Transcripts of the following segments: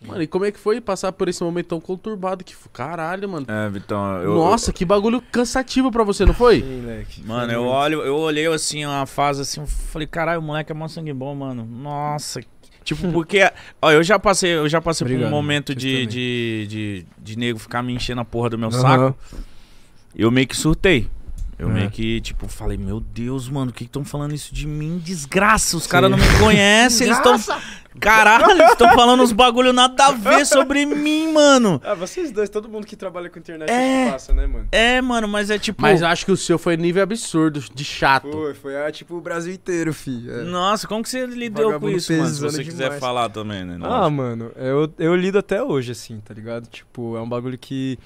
Sim. Mano, e como é que foi passar por esse momento tão conturbado que caralho, mano? É, Vitão, eu, Nossa, eu... que bagulho cansativo pra você, não foi? Sim, moleque. Mano, eu olho, eu olhei assim uma fase assim, falei, caralho, moleque é mó sangue bom, mano. Nossa, Tipo, porque. Ó, eu já passei, eu já passei Obrigado, por um momento de, de, de, de, nego ficar me enchendo a porra do meu uhum. saco. Eu meio que surtei. Eu é. meio que, tipo, falei, meu Deus, mano, o que estão falando isso de mim? Desgraça, os caras não me conhecem, eles estão. Caralho, eles estão falando uns bagulho nada a ver sobre mim, mano. Ah, vocês dois, todo mundo que trabalha com internet é... passa, né, mano? É, mano, mas é tipo. Mas eu acho que o seu foi nível absurdo, de chato. Foi, foi ah, tipo o Brasil inteiro, fi. É. Nossa, como que você lidou com isso, mano? Se você quiser falar também, né? Ah, mano, eu, eu lido até hoje, assim, tá ligado? Tipo, é um bagulho que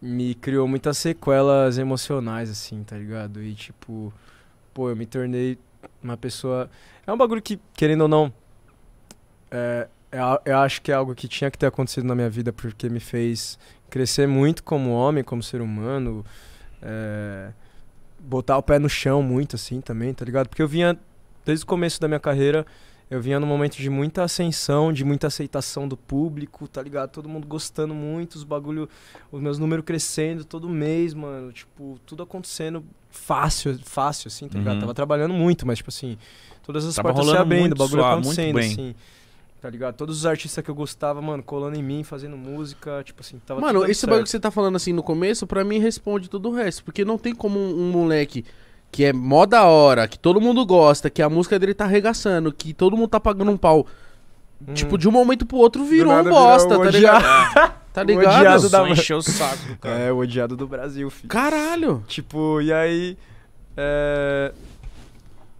me criou muitas sequelas emocionais, assim, tá ligado? E tipo, pô, eu me tornei uma pessoa. É um bagulho que, querendo ou não, é, é, eu acho que é algo que tinha que ter acontecido na minha vida porque me fez crescer muito como homem, como ser humano. É, botar o pé no chão muito, assim, também, tá ligado? Porque eu vinha, desde o começo da minha carreira, eu vinha num momento de muita ascensão, de muita aceitação do público, tá ligado? Todo mundo gostando muito, os bagulho, os meus números crescendo todo mês, mano. Tipo, tudo acontecendo fácil, fácil, assim, tá ligado? Uhum. Tava trabalhando muito, mas, tipo assim, todas as Tava portas se abrindo, o bagulho suar, acontecendo, assim tá ligado? Todos os artistas que eu gostava, mano, colando em mim, fazendo música, tipo assim, tava Mano, esse certo. bagulho que você tá falando assim no começo, para mim responde todo o resto, porque não tem como um, um moleque que é mó da hora, que todo mundo gosta, que a música dele tá arregaçando, que todo mundo tá pagando um pau. Hum. Tipo, de um momento pro outro virou um bosta, virou tá ligado? tá ligado? O odiado da... o saco, cara. É, o odiado do Brasil, filho. Caralho! Tipo, e aí... É...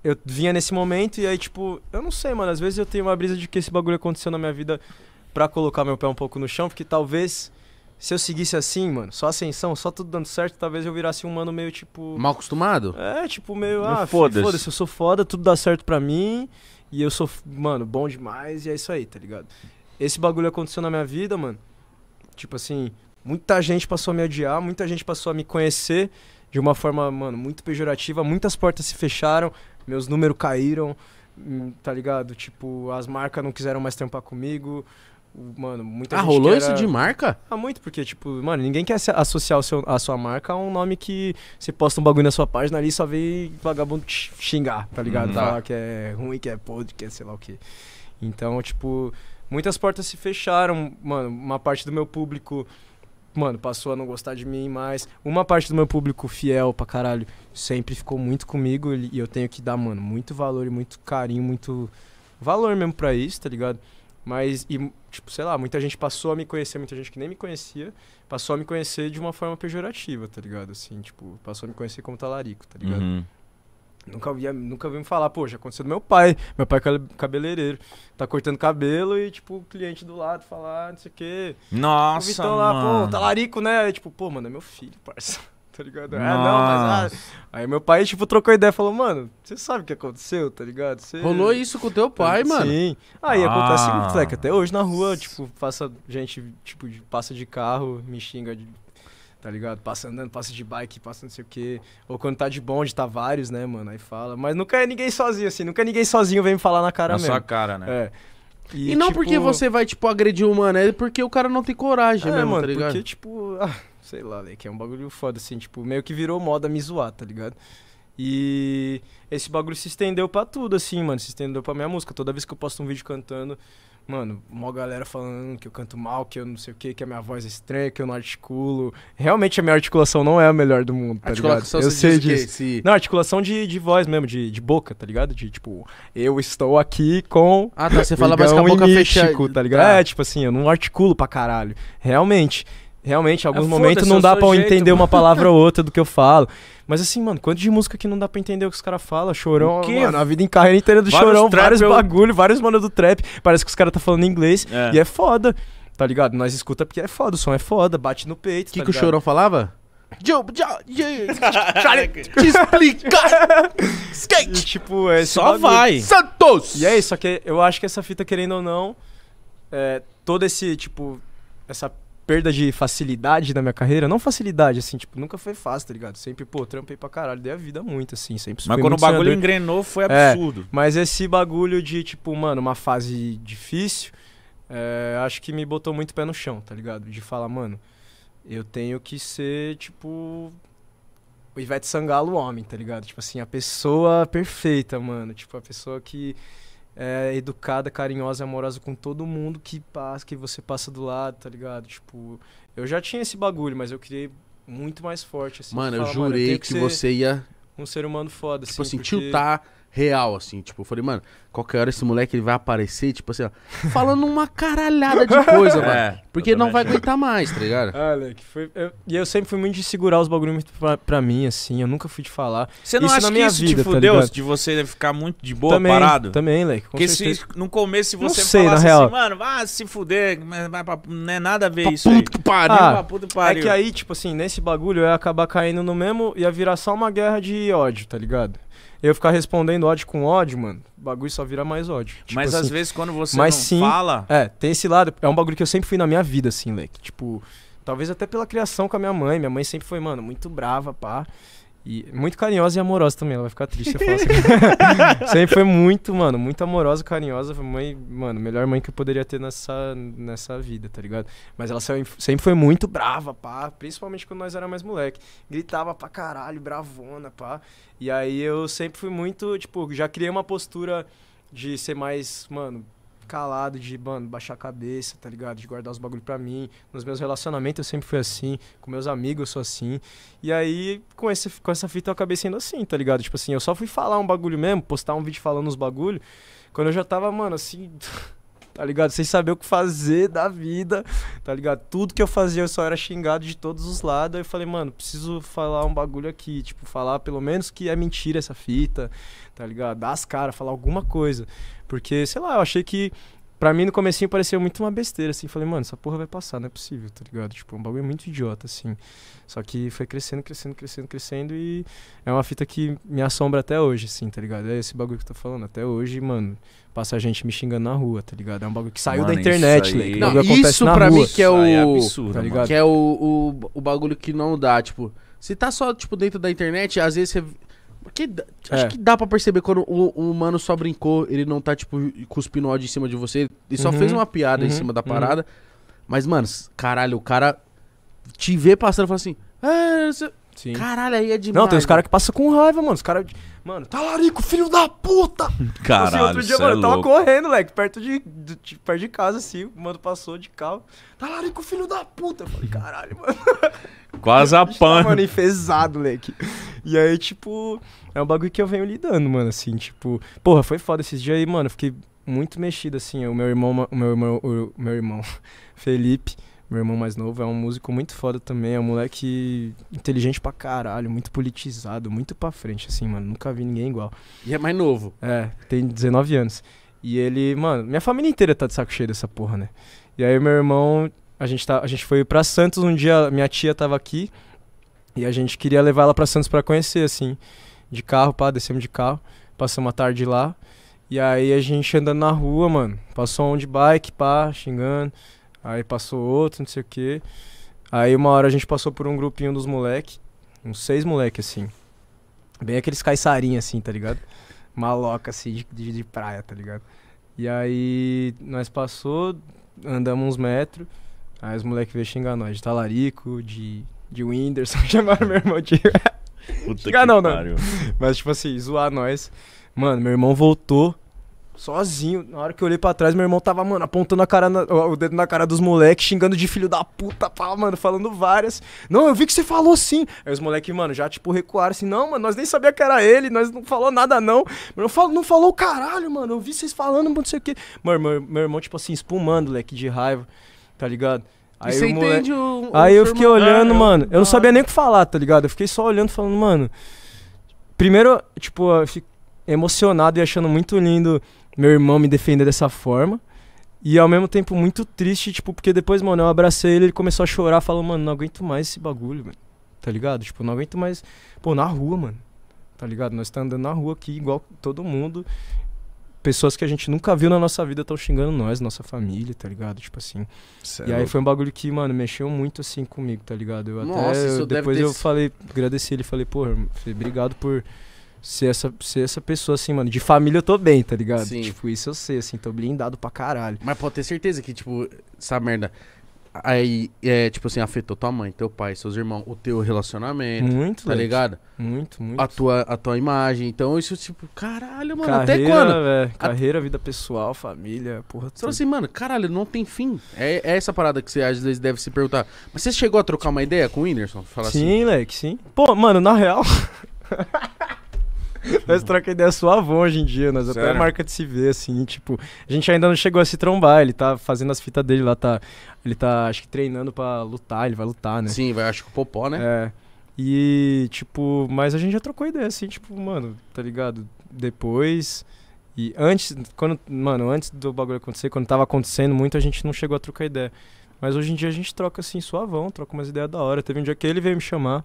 Eu vinha nesse momento e aí, tipo... Eu não sei, mano. Às vezes eu tenho uma brisa de que esse bagulho aconteceu na minha vida pra colocar meu pé um pouco no chão, porque talvez se eu seguisse assim, mano, só ascensão, só tudo dando certo, talvez eu virasse um mano meio tipo. Mal acostumado? É, tipo, meio. ah, foda-se. Foda eu sou foda, tudo dá certo pra mim. E eu sou, mano, bom demais. E é isso aí, tá ligado? Esse bagulho aconteceu na minha vida, mano. Tipo assim, muita gente passou a me odiar, muita gente passou a me conhecer de uma forma, mano, muito pejorativa. Muitas portas se fecharam, meus números caíram, hum, tá ligado? Tipo, as marcas não quiseram mais trampar comigo. Mano, muita ah, gente. Ah, rolou isso de marca? Ah, muito, porque, tipo, mano, ninguém quer associar seu, a sua marca a um nome que você posta um bagulho na sua página ali e só vê vagabundo xingar, tá ligado? Hum, tá. Falar que é ruim, que é podre, que é sei lá o quê. Então, tipo, muitas portas se fecharam, mano. Uma parte do meu público, mano, passou a não gostar de mim mais. Uma parte do meu público fiel pra caralho sempre ficou muito comigo e eu tenho que dar, mano, muito valor e muito carinho, muito valor mesmo pra isso, tá ligado? Mas, e tipo, sei lá, muita gente passou a me conhecer, muita gente que nem me conhecia, passou a me conhecer de uma forma pejorativa, tá ligado? Assim, tipo, passou a me conhecer como talarico, tá ligado? Uhum. Nunca vi, nunca vi me falar, pô, já aconteceu do meu pai. Meu pai é cabeleireiro. Tá cortando cabelo e, tipo, o cliente do lado falar, ah, não sei o quê. Nossa, o Vitão lá, pô, talarico, né? E, tipo, pô, mano, é meu filho, parça tá ligado? Nossa. Ah, não, mas. Tá ah. Aí meu pai, tipo, trocou ideia falou, mano, você sabe o que aconteceu, tá ligado? Cê... Rolou isso com teu pai, mano? Sim. Aí ah. acontece muito, moleque. Até hoje na rua, tipo, passa gente, tipo, passa de carro, me xinga de tá ligado? Passa andando, passa de bike, passa não sei o quê. Ou quando tá de bonde, tá vários, né, mano? Aí fala. Mas nunca é ninguém sozinho, assim. Nunca é ninguém sozinho vem me falar na cara na mesmo. Na sua cara, né? É. E, e não tipo... porque você vai, tipo, agredir o mano, é porque o cara não tem coragem, é, tá mano, tá ligado? Porque, tipo. Ah, sei lá, que é um bagulho foda, assim, tipo, meio que virou moda me zoar, tá ligado? E esse bagulho se estendeu para tudo, assim, mano. Se estendeu pra minha música. Toda vez que eu posto um vídeo cantando, mano, uma galera falando que eu canto mal, que eu não sei o que, que a minha voz é estranha, que eu não articulo. Realmente a minha articulação não é a melhor do mundo, tá ligado? Eu sei disso. Se... Não, articulação de, de voz mesmo, de, de boca, tá ligado? De tipo, eu estou aqui com. Ah, tá. Você fala mais com a boca fechada. Tá ligado? Tá. É, tipo assim, eu não articulo pra caralho. Realmente realmente, em alguns é momentos não dá para entender mano. uma palavra ou outra do que eu falo. Mas assim, mano, quanto de música que não dá pra entender o que os caras falam? Chorão, mano, a vida em carreira inteira do vários chorão, vários eu... bagulho, vários mano do trap. Parece que os caras tá falando inglês é. e é foda. Tá ligado? Nós escuta porque é foda, o som é foda, bate no peito. O que, tá que o chorão falava? Job, te explicar. Skate. E, tipo, é Só bagulho. vai. Santos. E é isso, só que eu acho que essa fita, querendo ou não, é, todo esse, tipo, essa perda de facilidade na minha carreira. Não facilidade, assim, tipo, nunca foi fácil, tá ligado? Sempre, pô, trampei pra caralho, dei a vida muito, assim, sempre Mas quando o bagulho engrenou foi é, absurdo. É, mas esse bagulho de, tipo, mano, uma fase difícil, é, acho que me botou muito pé no chão, tá ligado? De falar, mano, eu tenho que ser, tipo, o Ivete Sangalo homem, tá ligado? Tipo assim, a pessoa perfeita, mano. Tipo, a pessoa que é, educada, carinhosa, amorosa com todo mundo que passa, que você passa do lado, tá ligado? Tipo, eu já tinha esse bagulho, mas eu queria muito mais forte, assim. Mano, eu falar, jurei mano, eu que, que você ia um ser humano foda, tipo assim, assim porque... tiltar real, assim. Tipo, eu falei, mano, qualquer hora esse moleque ele vai aparecer, tipo assim, ó, falando uma caralhada de coisa, é, mano. É, porque não vai aguentar mais, tá ligado? Ah, Olha, que foi. Eu, e eu sempre fui muito de segurar os bagulhos pra, pra mim, assim. Eu nunca fui de falar. Você não isso acha na minha que isso vida, te tá fudeu tá de você ficar muito de boa também, parado? Também, Leque. Porque certeza. se, no começo, se você não sei, falasse na real. assim, mano, vá se fuder, vai pra, não é nada a ver pra isso. Puto aí. Pariu, ah, pra puto pariu. É que aí, tipo assim, nesse bagulho eu ia acabar caindo no mesmo. ia virar só uma guerra de ódio, tá ligado? eu ficar respondendo ódio com ódio, mano, o bagulho só vira mais ódio. Tipo, mas assim, às vezes quando você mas, sim, fala. É, tem esse lado. É um bagulho que eu sempre fui na minha vida, assim, leque. Tipo, talvez até pela criação com a minha mãe. Minha mãe sempre foi, mano, muito brava, pá. E muito carinhosa e amorosa também, ela vai ficar triste se eu falar assim. Sempre foi muito, mano, muito amorosa, carinhosa. Foi mãe, mano, melhor mãe que eu poderia ter nessa, nessa vida, tá ligado? Mas ela sempre foi muito brava, pá. Principalmente quando nós era mais moleque. Gritava pra caralho, bravona, pá. E aí eu sempre fui muito, tipo, já criei uma postura de ser mais, mano, calado, de, mano, baixar a cabeça, tá ligado? De guardar os bagulho pra mim. Nos meus relacionamentos eu sempre fui assim, com meus amigos eu sou assim. E aí, com, esse, com essa fita eu acabei sendo assim, tá ligado? Tipo assim, eu só fui falar um bagulho mesmo, postar um vídeo falando os bagulho, quando eu já tava, mano, assim. tá ligado? Sem saber o que fazer da vida, tá ligado? Tudo que eu fazia eu só era xingado de todos os lados. Aí eu falei, mano, preciso falar um bagulho aqui, tipo, falar pelo menos que é mentira essa fita, tá ligado? Dar as caras, falar alguma coisa. Porque, sei lá, eu achei que. Pra mim, no comecinho, parecia muito uma besteira, assim. Falei, mano, essa porra vai passar, não é possível, tá ligado? Tipo, é um bagulho muito idiota, assim. Só que foi crescendo, crescendo, crescendo, crescendo e é uma fita que me assombra até hoje, assim, tá ligado? É esse bagulho que eu tô falando. Até hoje, mano, passa a gente me xingando na rua, tá ligado? É um bagulho que saiu mano, da internet, é isso aí... Né? Não, isso pra rua. mim que é o... É absurdo, tá ligado? Que é o, o, o bagulho que não dá, tipo... Se tá só, tipo, dentro da internet, às vezes você porque acho é. que dá para perceber quando o, o, só brincou, ele não tá, tipo, cuspindo ódio em cima de você. Ele só uhum, fez uma piada uhum, em cima da uhum. parada. Uhum. Mas, mano, caralho, o cara te vê passando e fala assim. Ah, é, você... Sim. Caralho, aí é demais. Não, tem os caras que passam com raiva, mano. Os caras. Mano, talarico, tá filho da puta! Tipo assim, caralho, assim, outro dia, mano, é eu tava correndo, moleque, perto de, de, de, perto de casa, assim. O mano passou de carro. Talarico, tá filho da puta! Eu falei, caralho, mano. Quase a Tá, tipo, mano, enfesado, moleque. E aí, tipo, é um bagulho que eu venho lidando, mano, assim, tipo... Porra, foi foda esses dias aí, mano, fiquei muito mexido, assim. O meu irmão, o meu irmão, o meu irmão Felipe, meu irmão mais novo, é um músico muito foda também. É um moleque inteligente pra caralho, muito politizado, muito pra frente, assim, mano. Nunca vi ninguém igual. E é mais novo. É, tem 19 anos. E ele, mano, minha família inteira tá de saco cheio dessa porra, né? E aí meu irmão, a gente, tá, a gente foi pra Santos um dia, minha tia tava aqui, e a gente queria levar ela para Santos para conhecer, assim, de carro, pá, descemos de carro, passamos a tarde lá. E aí a gente andando na rua, mano, passou um de bike, pá, xingando. Aí passou outro, não sei o quê. Aí uma hora a gente passou por um grupinho dos moleques, uns seis moleques assim. Bem aqueles caiçarinhos, assim, tá ligado? Maloca assim de, de, de praia, tá ligado? E aí nós passou, andamos uns metros. Aí os moleques veio xingar nós de talarico, de de Whindersson, chamaram meu irmão de. Puta ah, não, não. Mas, tipo assim, zoar nós. Mano, meu irmão voltou sozinho. Na hora que eu olhei pra trás, meu irmão tava, mano, apontando a cara na, o dedo na cara dos moleques, xingando de filho da puta, pá, mano, falando várias. Não, eu vi que você falou sim. Aí os moleques, mano, já, tipo, recuaram assim, não, mano, nós nem sabia que era ele, nós não falou nada, não. Meu irmão não falou caralho, mano. Eu vi vocês falando, não sei o quê. Mano, meu, meu irmão, tipo assim, espumando, moleque, de raiva, tá ligado? Aí, você entende o, o Aí eu fiquei olhando, ah, mano. Eu, eu não sabia nem o que falar, tá ligado? Eu fiquei só olhando, falando, mano. Primeiro, tipo, eu fico emocionado e achando muito lindo meu irmão me defender dessa forma. E ao mesmo tempo muito triste, tipo, porque depois, mano, eu abracei ele, ele começou a chorar, falou, mano, não aguento mais esse bagulho, mano. Tá ligado? Tipo, não aguento mais. Pô, na rua, mano. Tá ligado? Nós tá andando na rua aqui, igual todo mundo pessoas que a gente nunca viu na nossa vida estão xingando nós, nossa família, tá ligado? Tipo assim. E é aí foi um bagulho que, mano, mexeu muito assim comigo, tá ligado? Eu nossa, até. depois ter... eu falei, agradeci ele, falei, pô, obrigado por ser essa, ser essa pessoa, assim, mano. De família eu tô bem, tá ligado? Sim. Tipo, isso eu sei, assim, tô blindado pra caralho. Mas pode ter certeza que, tipo, essa merda. Aí, é, tipo assim, afetou tua mãe, teu pai, seus irmãos, o teu relacionamento. Muito, Tá leite. ligado? Muito, muito. A tua, a tua imagem. Então, isso, tipo, caralho, mano, carreira, até quando? Véio, a... Carreira, vida pessoal, família, porra. Então, tudo. assim, mano, caralho, não tem fim. É, é, essa parada que você às vezes deve se perguntar. Mas você chegou a trocar uma ideia com o Whindersson? Falar sim, assim? Leque, sim. Pô, mano, na real. nós troca ideia suavão hoje em dia, nós Sério? até marca de se ver, assim, tipo, a gente ainda não chegou a se trombar, ele tá fazendo as fitas dele lá, tá. Ele tá, acho que treinando pra lutar, ele vai lutar, né? Sim, vai, acho que o Popó, né? É. E, tipo, mas a gente já trocou ideia, assim, tipo, mano, tá ligado? Depois. E antes, quando, mano, antes do bagulho acontecer, quando tava acontecendo muito, a gente não chegou a trocar ideia. Mas hoje em dia a gente troca assim, suavão, troca umas ideias da hora. Teve um dia que ele veio me chamar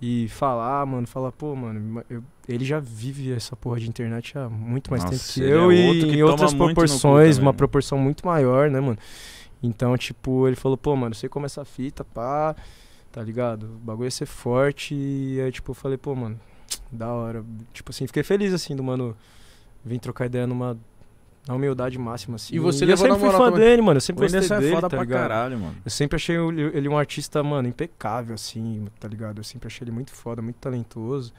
e falar, mano, falar, pô, mano, eu, ele já vive essa porra de internet há muito mais Nossa, tempo que é eu é e que em outras proporções, uma né? proporção muito maior, né, mano? Então, tipo, ele falou, pô, mano, sei como essa fita, pá, tá ligado? O bagulho ia é ser forte. E aí, tipo, eu falei, pô, mano, da hora. Tipo assim, fiquei feliz, assim, do mano vim trocar ideia numa na humildade máxima, assim. E você e eu sempre fui fã também. dele, mano. Eu sempre fui fã é dele, tá ligado? caralho, mano. Eu sempre achei ele, ele, um artista, mano, impecável, assim, tá ligado? Eu sempre achei ele muito foda, muito talentoso.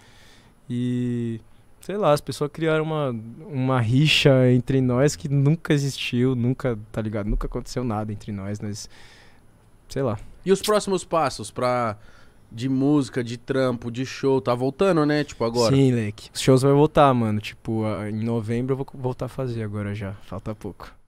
E... Sei lá, as pessoas criaram uma, uma rixa entre nós que nunca existiu, nunca, tá ligado? Nunca aconteceu nada entre nós, mas... Sei lá. E os próximos passos pra de música, de trampo, de show, tá voltando, né? Tipo, agora. Sim, Leque. Os shows vai voltar, mano. Tipo, em novembro eu vou voltar a fazer agora já. Falta pouco.